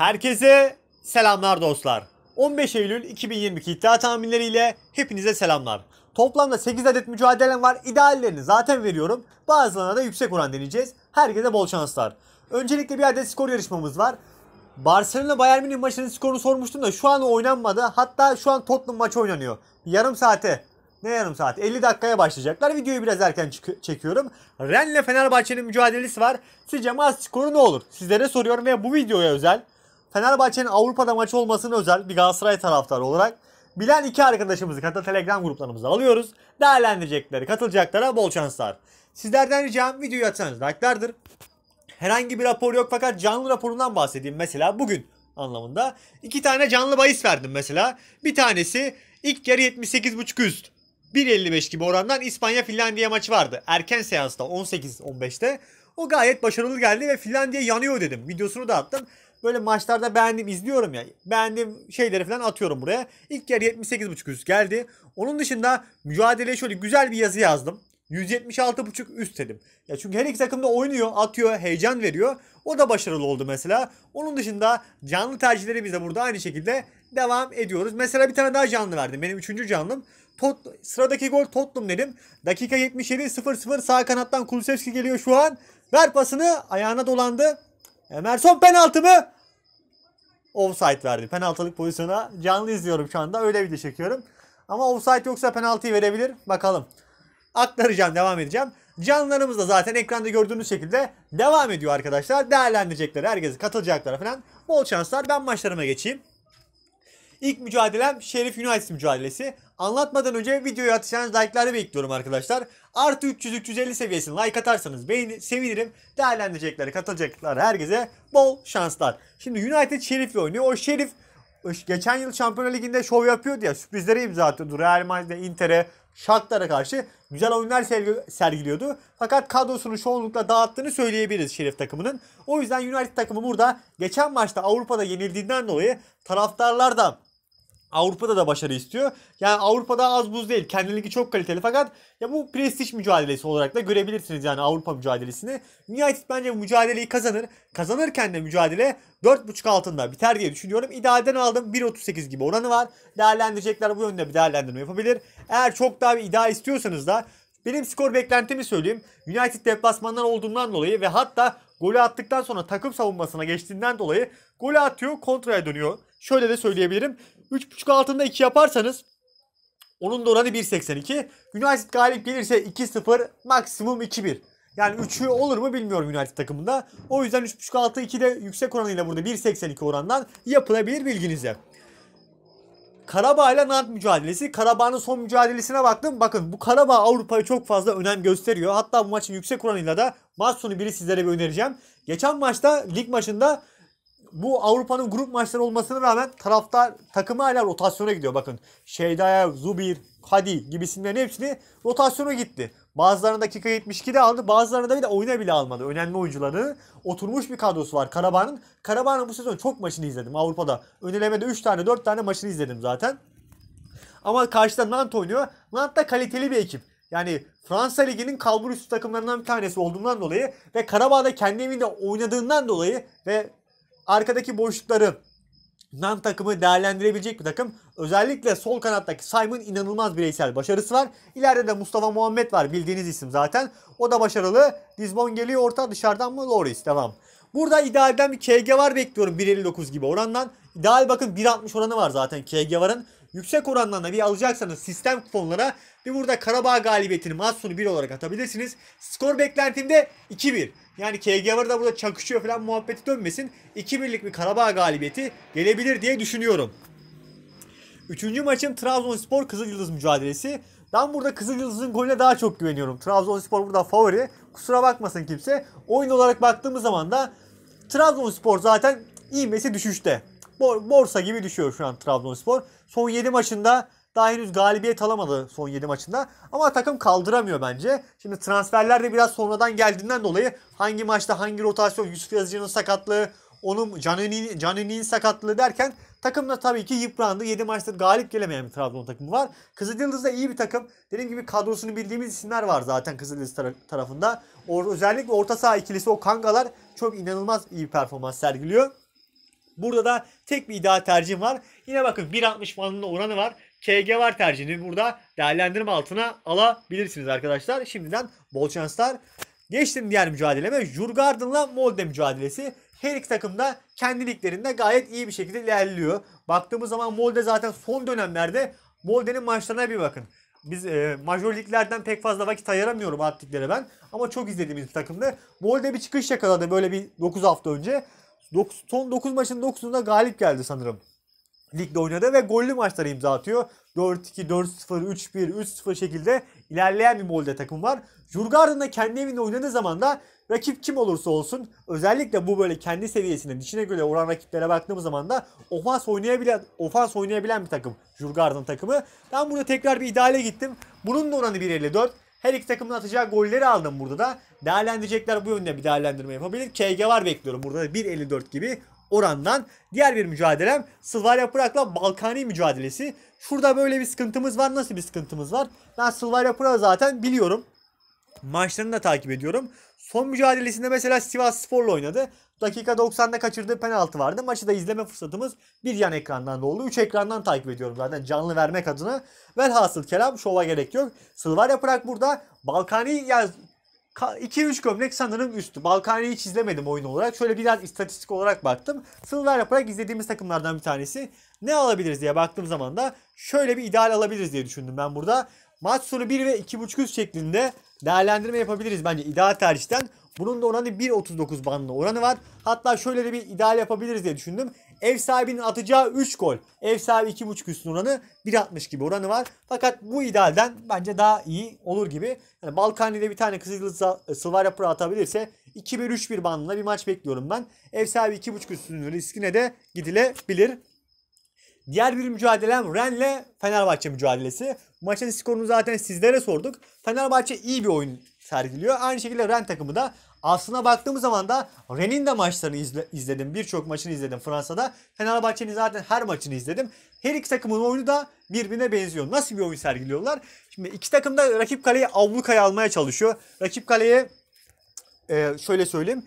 Herkese selamlar dostlar. 15 Eylül 2022 iddia tahminleriyle hepinize selamlar. Toplamda 8 adet mücadelem var. İdeallerini zaten veriyorum. Bazılarına da yüksek oran deneyeceğiz. Herkese bol şanslar. Öncelikle bir adet skor yarışmamız var. Barcelona Bayern Münih maçının skorunu sormuştum da şu an oynanmadı. Hatta şu an Tottenham maçı oynanıyor. Yarım saate ne yarım saat 50 dakikaya başlayacaklar. Videoyu biraz erken çekiyorum. Rennes ile Fenerbahçe'nin mücadelesi var. Sizce maç skoru ne olur? Sizlere soruyorum ve bu videoya özel Fenerbahçe'nin Avrupa'da maçı olmasının özel bir Galatasaray taraftarı olarak bilen iki arkadaşımızı hatta Telegram gruplarımıza alıyoruz. Değerlendirecekleri, katılacaklara bol şanslar. Sizlerden ricam videoyu atsanız like'lardır. Herhangi bir rapor yok fakat canlı raporundan bahsedeyim mesela bugün anlamında. iki tane canlı bahis verdim mesela. Bir tanesi ilk yarı 78.5 üst. 1.55 gibi orandan İspanya-Finlandiya maçı vardı. Erken seansta 18-15'te. O gayet başarılı geldi ve Finlandiya yanıyor dedim. Videosunu da attım böyle maçlarda beğendim izliyorum ya. Beğendiğim şeyleri falan atıyorum buraya. İlk yer 78.5 üst geldi. Onun dışında mücadeleye şöyle güzel bir yazı yazdım. 176.5 üst dedim. Ya çünkü her iki takım da oynuyor, atıyor, heyecan veriyor. O da başarılı oldu mesela. Onun dışında canlı tercihleri biz de burada aynı şekilde devam ediyoruz. Mesela bir tane daha canlı verdim. Benim üçüncü canlım. Tot sıradaki gol Tottenham dedim. Dakika 77 0-0 sağ kanattan Kulusevski geliyor şu an. Ver pasını ayağına dolandı. Emerson penaltı mı? Offside verdi. Penaltılık pozisyona canlı izliyorum şu anda. Öyle bir de çekiyorum. Ama offside yoksa penaltı verebilir. Bakalım. Aktaracağım, devam edeceğim. Canlarımız da zaten ekranda gördüğünüz şekilde devam ediyor arkadaşlar. Değerlendirecekler, herkes katılacaklar falan. Bol şanslar. Ben maçlarıma geçeyim. İlk mücadelem Şerif United mücadelesi. Anlatmadan önce videoya atacağınız like'ları bekliyorum arkadaşlar. Artı 300-350 seviyesini like atarsanız beğeni, sevinirim. Değerlendirecekler, katılacaklar herkese bol şanslar. Şimdi United Şerif'le oynuyor. O Şerif geçen yıl Şampiyonlar Ligi'nde şov yapıyordu ya. Sürprizlere imza atıyordu. Real Madrid'e, Inter'e, Şartlara karşı güzel oyunlar sergiliyordu. Fakat kadrosunu çoğunlukla dağıttığını söyleyebiliriz Şerif takımının. O yüzden United takımı burada geçen maçta Avrupa'da yenildiğinden dolayı taraftarlar da Avrupa'da da başarı istiyor. Yani Avrupa'da az buz değil. Kendiligi çok kaliteli fakat ya bu prestij mücadelesi olarak da görebilirsiniz yani Avrupa mücadelesini. United bence bu mücadeleyi kazanır. Kazanırken de mücadele 4.5 altında biter diye düşünüyorum. İdealden aldım 1.38 gibi oranı var. Değerlendirecekler bu yönde bir değerlendirme yapabilir. Eğer çok daha bir ideal istiyorsanız da benim skor beklentimi söyleyeyim. United deplasmandan olduğundan dolayı ve hatta golü attıktan sonra takım savunmasına geçtiğinden dolayı golü atıyor kontraya dönüyor. Şöyle de söyleyebilirim. 3.5 altında 2 yaparsanız onun da oranı 1.82. United galip gelirse 2-0 maksimum 2-1. Yani 3'ü olur mu bilmiyorum United takımında. O yüzden 3.5 altı 2 de yüksek oranıyla burada 1.82 orandan yapılabilir bilginize. Karabağ ile Nant mücadelesi. Karabağ'ın son mücadelesine baktım. Bakın bu Karabağ Avrupa'ya çok fazla önem gösteriyor. Hatta bu maçın yüksek oranıyla da maç sonu biri sizlere bir önereceğim. Geçen maçta lig maçında bu Avrupa'nın grup maçları olmasına rağmen taraftar takımı hala rotasyona gidiyor. Bakın Şeydaya, Zubir, Hadi gibisinden hepsini rotasyona gitti. Bazılarının dakika 72'de aldı. Bazılarını da bir de oyuna bile almadı. Önemli oyuncuları. Oturmuş bir kadrosu var Karabağ'ın. Karabağ'ın bu sezon çok maçını izledim Avrupa'da. Önelemede 3 tane 4 tane maçını izledim zaten. Ama karşıda Nant oynuyor. Nant da kaliteli bir ekip. Yani Fransa Ligi'nin kalbur üstü takımlarından bir tanesi olduğundan dolayı ve Karabağ'da kendi evinde oynadığından dolayı ve arkadaki boşlukları Nan takımı değerlendirebilecek bir takım. Özellikle sol kanattaki Simon inanılmaz bireysel başarısı var. İleride de Mustafa Muhammed var bildiğiniz isim zaten. O da başarılı. Dizmon geliyor orta dışarıdan mı? Loris devam. Burada idealden bir KG var bekliyorum 1.59 gibi orandan. İdeal bakın 1.60 oranı var zaten KG varın. Yüksek orandan bir alacaksanız sistem kuponlara bir burada Karabağ galibiyetini Matsun'u 1 olarak atabilirsiniz. Skor beklentimde 2-1. Yani KGVR da burada çakışıyor falan muhabbeti dönmesin. 2 birlik bir Karabağ galibiyeti gelebilir diye düşünüyorum. Üçüncü maçım Trabzonspor Kızıl Yıldız mücadelesi. Ben burada Kızıl Yıldız'ın golüne daha çok güveniyorum. Trabzonspor burada favori. Kusura bakmasın kimse. Oyun olarak baktığımız zaman da Trabzonspor zaten iyi mesi düşüşte. Borsa gibi düşüyor şu an Trabzonspor. Son 7 maçında daha henüz galibiyet alamadı son 7 maçında. Ama takım kaldıramıyor bence. Şimdi transferler de biraz sonradan geldiğinden dolayı hangi maçta hangi rotasyon Yusuf Yazıcı'nın sakatlığı onun Canini'nin Canini sakatlığı derken takım da tabii ki yıprandı. 7 maçta galip gelemeyen bir Trabzon takımı var. Kızıldız da iyi bir takım. Dediğim gibi kadrosunu bildiğimiz isimler var zaten Kızıldız tar- tarafında. Or- özellikle orta saha ikilisi o kangalar çok inanılmaz iyi performans sergiliyor. Burada da tek bir iddia tercihim var. Yine bakın 1.60 bandında oranı var. KG var tercihini burada değerlendirme altına alabilirsiniz arkadaşlar. Şimdiden bol şanslar. Geçtim diğer mücadeleme. Jurgarden'la Molde mücadelesi. Her iki takım da kendiliklerinde gayet iyi bir şekilde ilerliyor. Baktığımız zaman Molde zaten son dönemlerde Molde'nin maçlarına bir bakın. Biz e, major liglerden pek fazla vakit ayıramıyorum alt ben. Ama çok izlediğimiz bir takımdı. Molde bir çıkış yakaladı böyle bir 9 hafta önce. 9, son 9 maçın 9'unda galip geldi sanırım ligde oynadı ve gollü maçlara imza atıyor. 4-2, 4-0, 3-1, 3-0 şekilde ilerleyen bir molde takım var. Jurgarden da kendi evinde oynadığı zaman da rakip kim olursa olsun özellikle bu böyle kendi seviyesinde dişine göre oran rakiplere baktığımız zaman da ofans oynayabilen, ofans oynayabilen bir takım Jurgarden takımı. Ben burada tekrar bir ideale gittim. Bunun da oranı 54 Her iki takımın atacağı golleri aldım burada da. Değerlendirecekler bu yönde bir değerlendirme yapabilir. KG var bekliyorum burada 1-54 gibi orandan. Diğer bir mücadelem Sılvar Pırakla Balkani mücadelesi. Şurada böyle bir sıkıntımız var. Nasıl bir sıkıntımız var? Ben Sılvar Yaprak'ı zaten biliyorum. Maçlarını da takip ediyorum. Son mücadelesinde mesela Sivas Spor'la oynadı. Dakika 90'da kaçırdığı penaltı vardı. Maçı da izleme fırsatımız bir yan ekrandan da oldu. Üç ekrandan takip ediyorum zaten canlı vermek adına. Velhasıl kelam şova gerek yok. Sılvar Yaprak burada Balkani 2-3 gömlek sanırım üstü. Balkanya'yı hiç izlemedim oyun olarak. Şöyle biraz istatistik olarak baktım. Sınırlar yaparak izlediğimiz takımlardan bir tanesi. Ne alabiliriz diye baktığım zaman da şöyle bir ideal alabiliriz diye düşündüm ben burada. Maç sonu 1 ve 2.5 üst şeklinde değerlendirme yapabiliriz bence ideal tercihten. Bunun da oranı 1.39 bandında oranı var. Hatta şöyle de bir ideal yapabiliriz diye düşündüm. Ev sahibinin atacağı 3 gol. Ev sahibi 2.5 üstün oranı 1.60 gibi oranı var. Fakat bu idealden bence daha iyi olur gibi. Yani Balkani'de bir tane Kızıldız e, Silvarya Pro atabilirse 2-1-3-1 bandında bir maç bekliyorum ben. Ev sahibi 2.5 üstünün riskine de gidilebilir. Diğer bir mücadelem Ren'le Fenerbahçe mücadelesi. Maçın skorunu zaten sizlere sorduk. Fenerbahçe iyi bir oyun sergiliyor. Aynı şekilde Ren takımı da Aslına baktığımız zaman da Ren'in de maçlarını izle, izledim. Birçok maçını izledim Fransa'da. Fenerbahçe'nin zaten her maçını izledim. Her iki takımın oyunu da birbirine benziyor. Nasıl bir oyun sergiliyorlar? Şimdi iki takım da rakip kaleyi avlukaya almaya çalışıyor. Rakip kaleye e, şöyle söyleyeyim.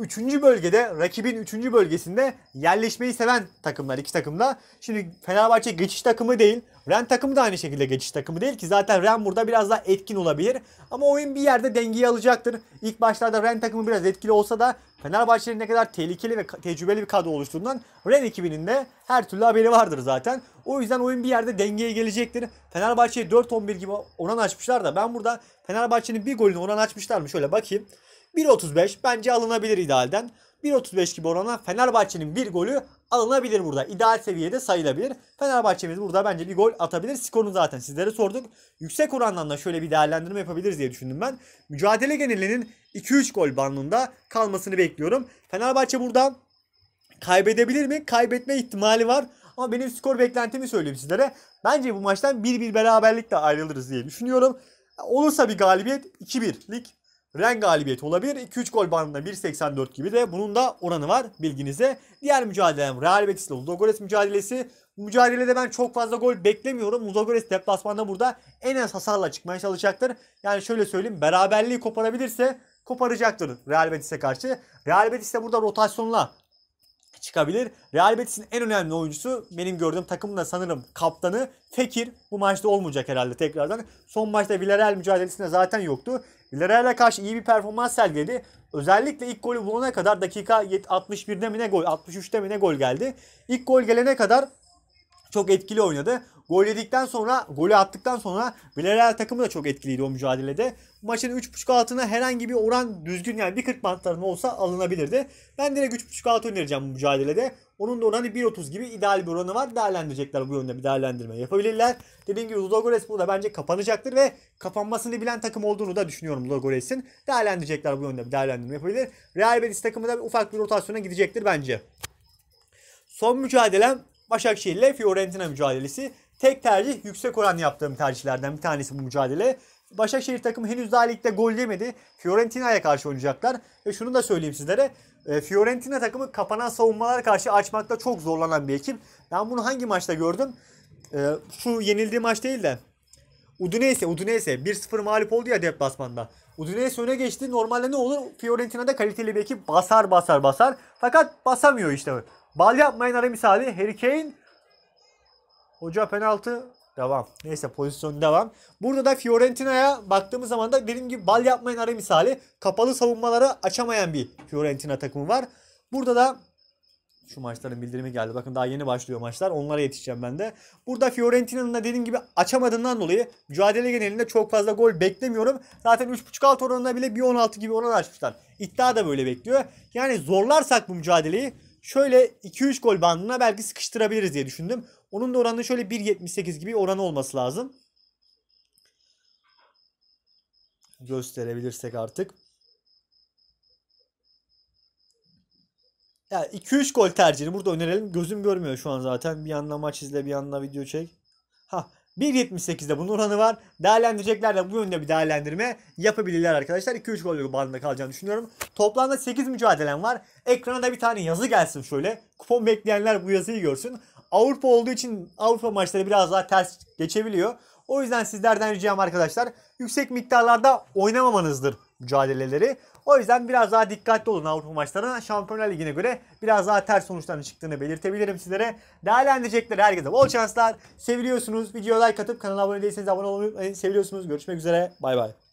Üçüncü bölgede rakibin üçüncü bölgesinde yerleşmeyi seven takımlar iki takımda. Şimdi Fenerbahçe geçiş takımı değil. Ren takımı da aynı şekilde geçiş takımı değil ki zaten Ren burada biraz daha etkin olabilir. Ama oyun bir yerde dengeyi alacaktır. İlk başlarda Ren takımı biraz etkili olsa da Fenerbahçe'nin ne kadar tehlikeli ve tecrübeli bir kadro oluştuğundan Ren ekibinin de her türlü haberi vardır zaten. O yüzden oyun bir yerde dengeye gelecektir. Fenerbahçe'yi 4-11 gibi oran açmışlar da ben burada Fenerbahçe'nin bir golünü oran açmışlar mı şöyle bakayım. 1.35 bence alınabilir idealden. 1.35 gibi orana Fenerbahçe'nin bir golü alınabilir burada. İdeal seviyede sayılabilir. Fenerbahçe'miz burada bence bir gol atabilir. Skorunu zaten sizlere sorduk. Yüksek orandan da şöyle bir değerlendirme yapabiliriz diye düşündüm ben. Mücadele genelinin 2-3 gol bandında kalmasını bekliyorum. Fenerbahçe burada kaybedebilir mi? Kaybetme ihtimali var. Ama benim skor beklentimi söyleyeyim sizlere. Bence bu maçtan 1-1 beraberlikle ayrılırız diye düşünüyorum. Olursa bir galibiyet 2-1'lik Ren galibiyeti olabilir. 2-3 gol bandında 1.84 gibi de bunun da oranı var bilginize. Diğer mücadelem Real Betis ile Ludogorets mücadelesi. Bu mücadelede ben çok fazla gol beklemiyorum. Ludogorets deplasmanda burada en az hasarla çıkmaya çalışacaktır. Yani şöyle söyleyeyim beraberliği koparabilirse koparacaktır Real Betis'e karşı. Real Betis de burada rotasyonla çıkabilir. Real Betis'in en önemli oyuncusu benim gördüğüm takımın da sanırım kaptanı Fekir. Bu maçta olmayacak herhalde tekrardan. Son maçta Villarreal mücadelesinde zaten yoktu. Villarreal'e karşı iyi bir performans sergiledi. Özellikle ilk golü bulana kadar dakika 61'de mi ne gol 63'te mi ne gol geldi. İlk gol gelene kadar çok etkili oynadı. Gol yedikten sonra, golü attıktan sonra Villarreal takımı da çok etkiliydi o mücadelede. Maçın 3.5 altına herhangi bir oran düzgün yani bir 40 bantlarında olsa alınabilirdi. Ben direkt 3.5 altı önereceğim bu mücadelede. Onun da ona oranı 1.30 gibi ideal bir oranı var. Değerlendirecekler bu yönde bir değerlendirme yapabilirler. Dediğim gibi Ludogorets burada bence kapanacaktır ve kapanmasını bilen takım olduğunu da düşünüyorum Ludogorets'in. Değerlendirecekler bu yönde bir değerlendirme yapabilir. Real Betis takımı da bir ufak bir rotasyona gidecektir bence. Son mücadelem Başakşehir ile Fiorentina mücadelesi. Tek tercih yüksek oran yaptığım tercihlerden bir tanesi bu mücadele. Başakşehir takımı henüz daha ligde gol yemedi. Fiorentina'ya karşı oynayacaklar. Ve şunu da söyleyeyim sizlere. E, Fiorentina takımı kapanan savunmalara karşı açmakta çok zorlanan bir ekip. Ben bunu hangi maçta gördüm? E, şu yenildiği maç değil de. Udinese, Udinese 1-0 mağlup oldu ya deplasmanda. Udinese öne geçti. Normalde ne olur? Fiorentina'da kaliteli bir ekip basar basar basar. Fakat basamıyor işte. Bal yapmayın ara misali. Harry Kane. Hoca penaltı. Devam. Neyse pozisyon devam. Burada da Fiorentina'ya baktığımız zaman da dediğim gibi bal yapmayan ara misali. Kapalı savunmaları açamayan bir Fiorentina takımı var. Burada da şu maçların bildirimi geldi. Bakın daha yeni başlıyor maçlar. Onlara yetişeceğim ben de. Burada Fiorentina'nın da dediğim gibi açamadığından dolayı mücadele genelinde çok fazla gol beklemiyorum. Zaten 3.5 alt oranında bile 1.16 gibi oran açmışlar. İddia da böyle bekliyor. Yani zorlarsak bu mücadeleyi şöyle 2-3 gol bandına belki sıkıştırabiliriz diye düşündüm. Onun da oranı şöyle 1.78 gibi oranı olması lazım. Gösterebilirsek artık. Ya yani 2-3 gol tercihini burada önerelim. Gözüm görmüyor şu an zaten. Bir yandan maç izle, bir yandan video çek. Ha 1.78'de bunun oranı var. Değerlendirecekler de bu yönde bir değerlendirme yapabilirler arkadaşlar. 2-3 gol bandında kalacağını düşünüyorum. Toplamda 8 mücadelem var. Ekrana da bir tane yazı gelsin şöyle. Kupon bekleyenler bu yazıyı görsün. Avrupa olduğu için Avrupa maçları biraz daha ters geçebiliyor. O yüzden sizlerden ricam arkadaşlar yüksek miktarlarda oynamamanızdır mücadeleleri. O yüzden biraz daha dikkatli olun Avrupa maçlarına. Şampiyonlar Ligi'ne göre biraz daha ters sonuçların çıktığını belirtebilirim sizlere. Değerlendirecekleri herkese bol şanslar. Seviliyorsunuz. Videoya like atıp kanala abone değilseniz abone olmayı seviyorsunuz. Görüşmek üzere. Bay bay.